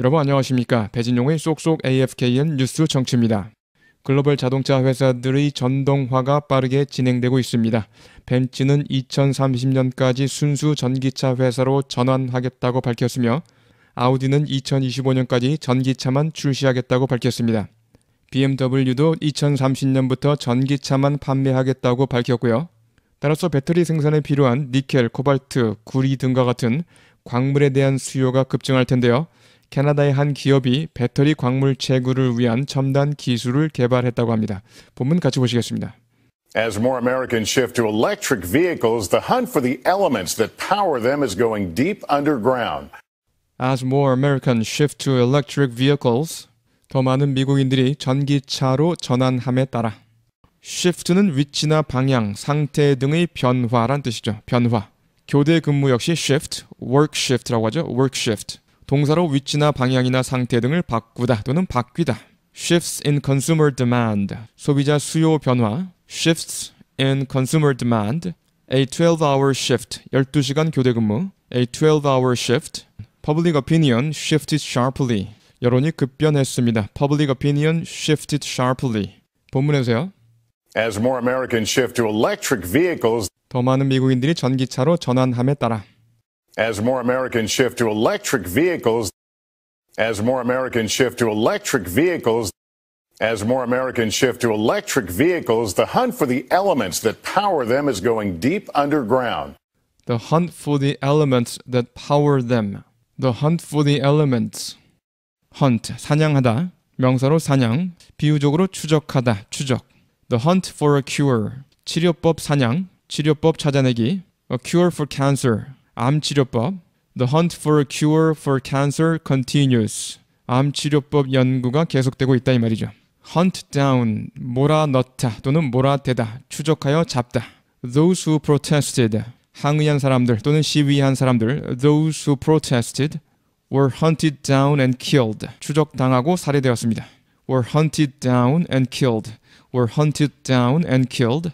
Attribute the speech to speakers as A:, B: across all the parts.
A: 여러분 안녕하십니까. 배진용의 쏙쏙 AFKN 뉴스 정치입니다. 글로벌 자동차 회사들의 전동화가 빠르게 진행되고 있습니다. 벤츠는 2030년까지 순수 전기차 회사로 전환하겠다고 밝혔으며 아우디는 2025년까지 전기차만 출시하겠다고 밝혔습니다. BMW도 2030년부터 전기차만 판매하겠다고 밝혔고요. 따라서 배터리 생산에 필요한 니켈, 코발트, 구리 등과 같은 광물에 대한 수요가 급증할 텐데요. 캐나다의 한 기업이 배터리 광물 채굴을 위한 첨단 기술을 개발했다고 합니다. 본문 같이 보시겠습니다.
B: As more Americans shift to electric vehicles, the hunt for the elements that power them is going deep underground.
A: As more Americans shift to electric vehicles, 더 많은 미국인들이 전기차로 전환함에 따라 shift는 위치나 방향, 상태 등의 변화란 뜻이죠. 변화. 교대 근무 역시 shift, work shift라고 하죠. work shift. 동사로 위치나 방향이나 상태 등을 바꾸다 또는 바뀌다. shifts in consumer demand. 소비자 수요 변화. shifts in consumer demand. a 12-hour shift. 12시간 교대 근무. a 12-hour shift. public opinion shifted sharply. 여론이 급변했습니다. public opinion shifted sharply. 본문에서요.
B: As more Americans shift to electric vehicles,
A: 더 많은 미국인들이 전기차로 전환함에 따라
B: As more Americans shift to electric vehicles, as more Americans shift to electric vehicles, as more Americans shift to electric vehicles, the hunt for the elements that power them is going deep underground.
A: The hunt for the elements that power them. The hunt for the elements. hunt 사냥하다 명사로 사냥 비유적으로 추적하다 추적 The Hunt for a Cure, 치료법 사냥, 치료법 찾아내기, A Cure for Cancer, 암 치료법, The Hunt for a Cure for Cancer Continues, 암 치료법 연구가 계속되고 있다 이 말이죠. Hunt down, 몰아넣다 또는 몰아대다, 추적하여 잡다. Those who protested, 항의한 사람들 또는 시위한 사람들, those who protested were hunted down and killed, 추적당하고 살해되었습니다. were hunted down and killed. were hunted down and killed.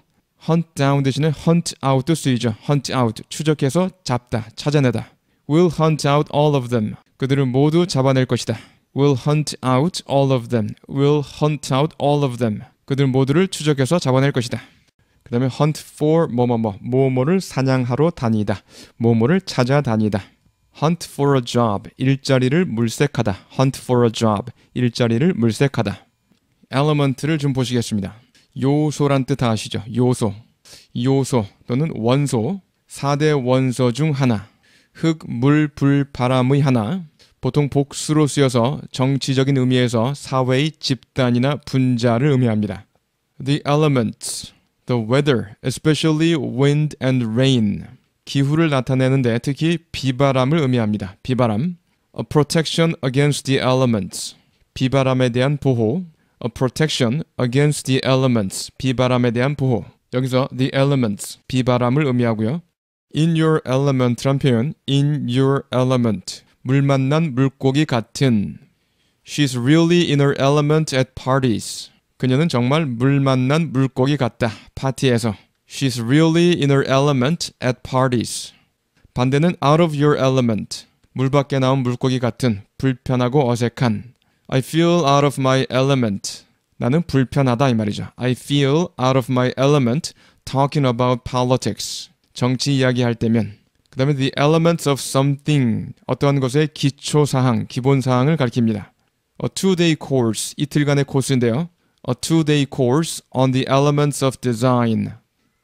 A: hunt down 대신에 hunt out도 쓰이죠. hunt out 추적해서 잡다, 찾아내다. will hunt out all of them. 그들은 모두 잡아낼 것이다. will hunt out all of them. will hunt out all of them. 그들 모두를 추적해서 잡아낼 것이다. 그 다음에 hunt for 뭐뭐뭐 뭐뭐를 사냥하러 다니다. 뭐뭐를 찾아다니다. hunt for a job 일자리를 물색하다. hunt for a job 일자리를 물색하다. element를 좀 보시겠습니다. 요소란 뜻 아시죠? 요소. 요소 또는 원소. 4대 원소 중 하나. 흙, 물, 불, 바람의 하나. 보통 복수로 쓰여서 정치적인 의미에서 사회의 집단이나 분자를 의미합니다. The elements, the weather, especially wind and rain. 기후를 나타내는데 특히 비바람을 의미합니다. 비바람. A protection against the elements. 비바람에 대한 보호. a protection against the elements 비바람에 대한 보호 여기서 the elements 비바람을 의미하고요. in your element란 표현 in your element 물 만난 물고기 같은 she's really in her element at parties 그녀는 정말 물 만난 물고기 같다 파티에서 she's really in her element at parties 반대는 out of your element 물 밖에 나온 물고기 같은 불편하고 어색한 I feel out of my element. 나는 불편하다 이 말이죠. I feel out of my element talking about politics. 정치 이야기할 때면 그 다음에 the elements of something 어떠한 것의 기초 사항, 기본 사항을 가리킵니다. A two-day course 이틀간의 코스인데요. A two-day course on the elements of design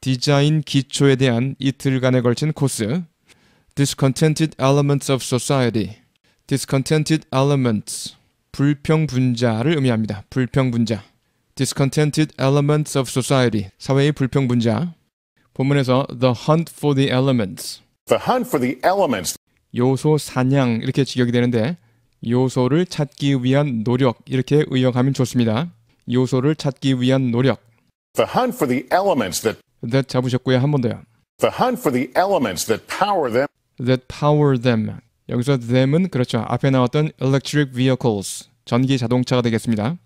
A: 디자인 기초에 대한 이틀간에 걸친 코스. Discontented elements of society discontented elements 불평 분자를 의미합니다. 불평 분자. Discontented elements of society. 사회의 불평 분자. 본문에서 the hunt for the elements. The
B: hunt for the elements.
A: 요소 사냥 이렇게 직역이 되는데 요소를 찾기 위한 노력 이렇게 의역하면 좋습니다. 요소를 찾기 위한 노력. The hunt for the elements that that 잡으셨고요. 한번 더요.
B: The hunt for the elements that power them
A: that power them 여기서 them은 그렇죠. 앞에 나왔던 electric vehicles, 전기 자동차가 되겠습니다.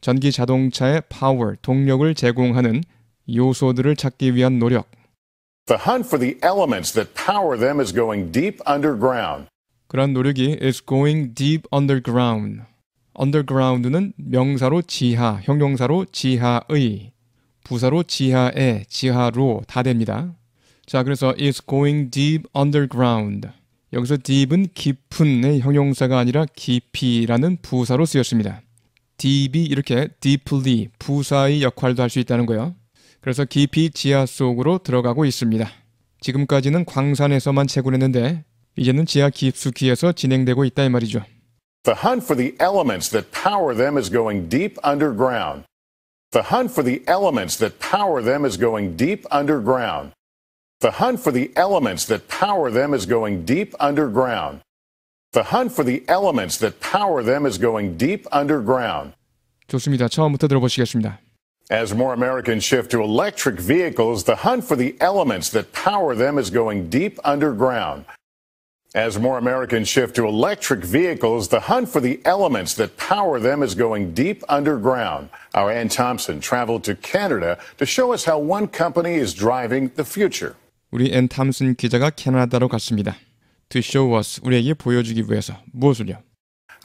A: 전기 자동차의 power, 동력을 제공하는 요소들을 찾기 위한 노력.
B: The hunt for the elements that power them is going deep underground.
A: 그런 노력이 is going deep underground. underground는 명사로 지하, 형용사로 지하의, 부사로 지하에, 지하로 다 됩니다. 자, 그래서 is going deep underground. 여기서 deep은 깊은의 형용사가 아니라 깊이라는 부사로 쓰였습니다. deep이 이렇게 deeply 부사의 역할도 할 수 있다는 거예요. 그래서 깊이 지하 속으로 들어가고 있습니다. 지금까지는 광산에서만 채굴했는데 이제는 지하 깊숙이에서 진행되고 있다 이 말이죠.
B: The hunt for the elements that power them is going deep underground. The hunt for the elements that power them is going deep underground. The hunt for the elements that power them is going deep underground. The hunt for the elements that power them is going deep underground.
A: 좋습니다. 처음부터 들어보시겠습니다.
B: As more Americans shift to electric vehicles, the hunt for the elements that power them is going deep underground. As more Americans shift to electric vehicles, the hunt for the elements that power them is going deep underground. Our Ann Thompson traveled to Canada to show us how one company is driving the future.
A: 우리 앤 탐슨 기자가 캐나다로 갔습니다. To show us 우리에게 보여주기 위해서 무엇을요?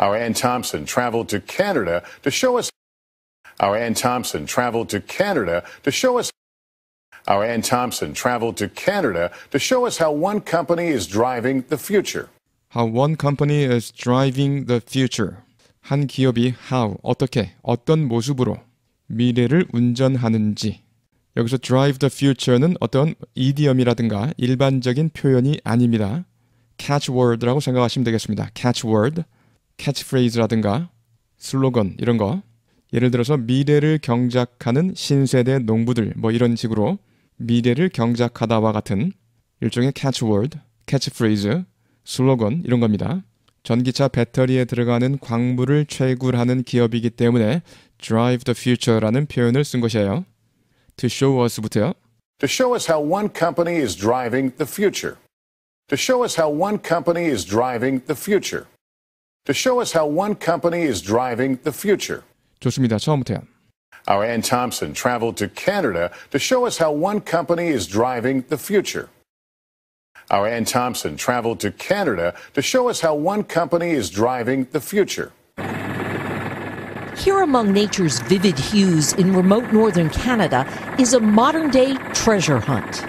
B: Our Ann Thompson traveled to Canada to show us. Our Ann Thompson traveled to Canada to show us. Our Ann Thompson traveled to Canada to show us how one company is driving the future.
A: How one company is driving the future. 한 기업이 how 어떻게 어떤 모습으로 미래를 운전하는지 여기서 drive the future는 어떤 이디엄이라든가 일반적인 표현이 아닙니다. catchword라고 생각하시면 되겠습니다. catchword, catchphrase라든가 슬로건 이런 거. 예를 들어서 미래를 경작하는 신세대 농부들 뭐 이런 식으로 미래를 경작하다와 같은 일종의 catchword, catchphrase, 슬로건 이런 겁니다. 전기차 배터리에 들어가는 광물을 채굴하는 기업이기 때문에 drive the future라는 표현을 쓴 것이에요. To show To
B: show us how one company is driving the future. To show us how one company is driving the future. To show us how one company is driving the future.
A: 좋습니다. 처음부터요.
B: Our Ann Thompson traveled to Canada to show us how one company is driving the future. Our Ann Thompson traveled to Canada to show us how one company is driving the future.
C: Here among nature's vivid hues in remote northern Canada is a modern day
A: treasure hunt.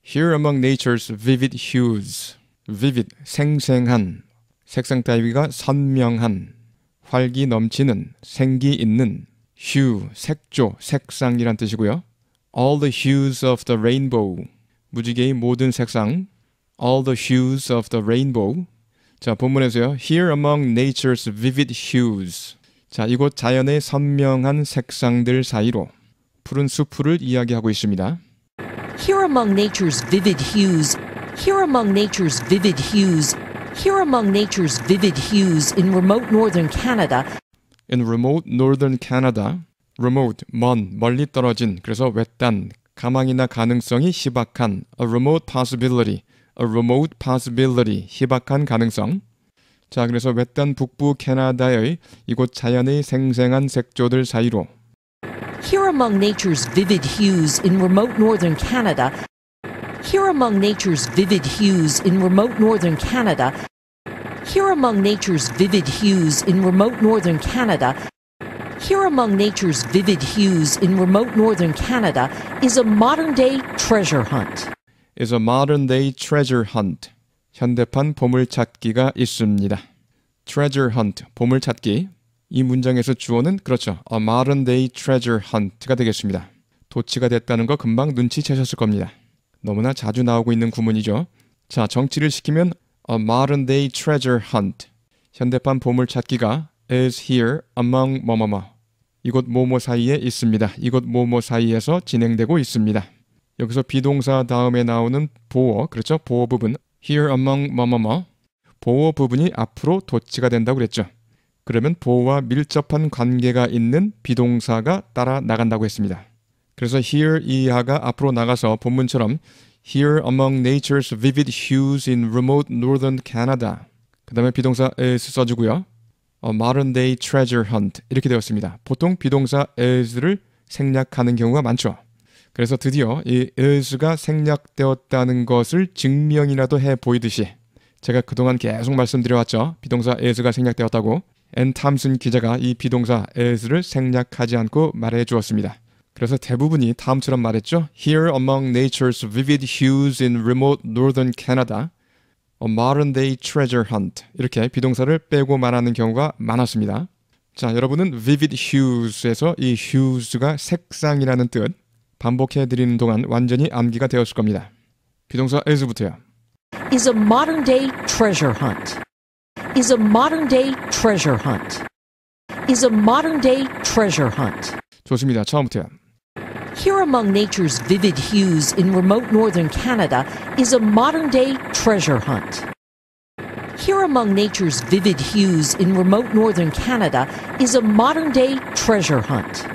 A: Here among nature's vivid hues. vivid, 생생한. 색상 따위가 선명한. 활기 넘치는, 생기 있는. hue, 색조, 색상이란 뜻이고요. All the hues of the rainbow. 무지개의 모든 색상. All the hues of the rainbow. 자, 본문에서요. Here among nature's vivid hues. 자, 이곳 자연의 선명한 색상들 사이로 푸른 수풀을 이야기하고 있습니다.
C: Here among nature's vivid hues, here among nature's vivid hues, here among nature's vivid hues in remote northern Canada.
A: In remote northern Canada, remote 먼 멀리 떨어진 그래서 외딴 가망이나 가능성이 희박한 a remote possibility, a remote possibility 희박한 가능성. 자, 그래서 북부 캐나다의 이곳 자연의 생생한 색조들 사이로
C: Here among nature's vivid hues in remote northern Canada. Here among nature's vivid hues in remote northern Canada. Here among nature's vivid hues in remote northern Canada. Here among nature's vivid hues in remote northern Canada is a modern day
A: treasure hunt. Is a modern day treasure hunt. 현대판 보물찾기가 있습니다. treasure hunt, 보물찾기. 이 문장에서 주어는 그렇죠. a modern day treasure hunt가 되겠습니다. 도치가 됐다는 거 금방 눈치채셨을 겁니다. 너무나 자주 나오고 있는 구문이죠. 자, 정치를 시키면 a modern day treasure hunt. 현대판 보물찾기가 is here among 뭐뭐뭐. 이곳 뭐뭐 사이에 있습니다. 이곳 뭐뭐 사이에서 진행되고 있습니다. 여기서 비동사 다음에 나오는 보어, 그렇죠? 보어 부분 here among 뭐뭐뭐 보호 부분이 앞으로 도치가 된다고 그랬죠. 그러면 보호와 밀접한 관계가 있는 비동사가 따라 나간다고 했습니다. 그래서 here 이하가 앞으로 나가서 본문처럼 here among nature's vivid hues in remote northern Canada 그 다음에 비동사 is 써주고요. A modern day treasure hunt 이렇게 되었습니다. 보통 비동사 is를 생략하는 경우가 많죠. 그래서 드디어 이 예수가 생략되었다는 것을 증명이라도 해 보이듯이 제가 그동안 계속 말씀드려왔죠. 비동사 예수가 생략되었다고 앤 탐슨 기자가 이 비동사 예수를 생략하지 않고 말해 주었습니다. 그래서 대부분이 다음처럼 말했죠. Here among nature's vivid hues in remote northern Canada, a modern day treasure hunt. 이렇게 비동사를 빼고 말하는 경우가 많았습니다. 자, 여러분은 vivid hues에서 이 hues가 색상이라는 뜻, 동안 완전히 암기가 되었을 겁니다. 비동사
C: is a modern day
A: treasure hunt.
C: is a modern day
A: treasure hunt.
C: is a modern day
A: treasure hunt. 좋습니다. 처음부터요.
C: Here among nature's vivid hues in remote northern Canada is a modern day treasure hunt. Here among nature's vivid hues in remote northern Canada is a modern day treasure hunt.